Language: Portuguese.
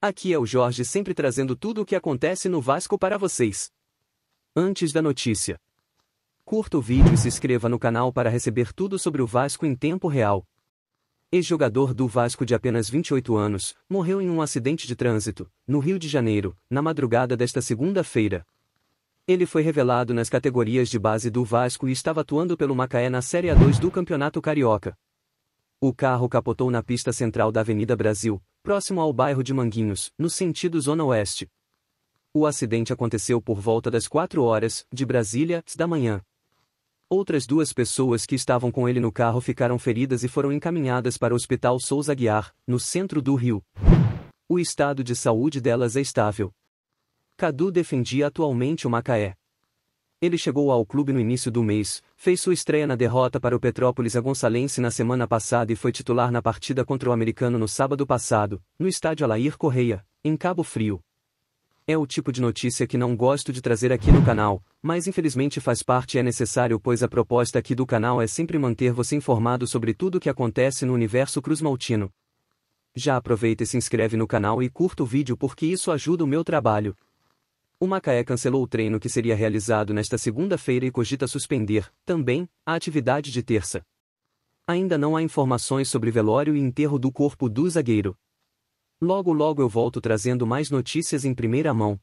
Aqui é o Jorge sempre trazendo tudo o que acontece no Vasco para vocês. Antes da notícia. Curta o vídeo e se inscreva no canal para receber tudo sobre o Vasco em tempo real. Ex-jogador do Vasco de apenas 28 anos, morreu em um acidente de trânsito, no Rio de Janeiro, na madrugada desta segunda-feira. Ele foi revelado nas categorias de base do Vasco e estava atuando pelo Macaé na Série A2 do Campeonato Carioca. O carro capotou na pista central da Avenida Brasil, próximo ao bairro de Manguinhos, no sentido Zona Oeste. O acidente aconteceu por volta das 4 horas, de Brasília, da manhã. Outras duas pessoas que estavam com ele no carro ficaram feridas e foram encaminhadas para o Hospital Souza Guiar, no centro do Rio. O estado de saúde delas é estável. Cadu defendia atualmente o Macaé. Ele chegou ao clube no início do mês, fez sua estreia na derrota para o Petrópolis a Gonçalense na semana passada e foi titular na partida contra o Americano no sábado passado, no estádio Alair Correia, em Cabo Frio. É o tipo de notícia que não gosto de trazer aqui no canal, mas infelizmente faz parte e é necessário pois a proposta aqui do canal é sempre manter você informado sobre tudo o que acontece no universo cruzmaltino. Já aproveita e se inscreve no canal e curta o vídeo porque isso ajuda o meu trabalho. O Macaé cancelou o treino que seria realizado nesta segunda-feira e cogita suspender, também, a atividade de terça. Ainda não há informações sobre velório e enterro do corpo do zagueiro. Logo logo eu volto trazendo mais notícias em primeira mão.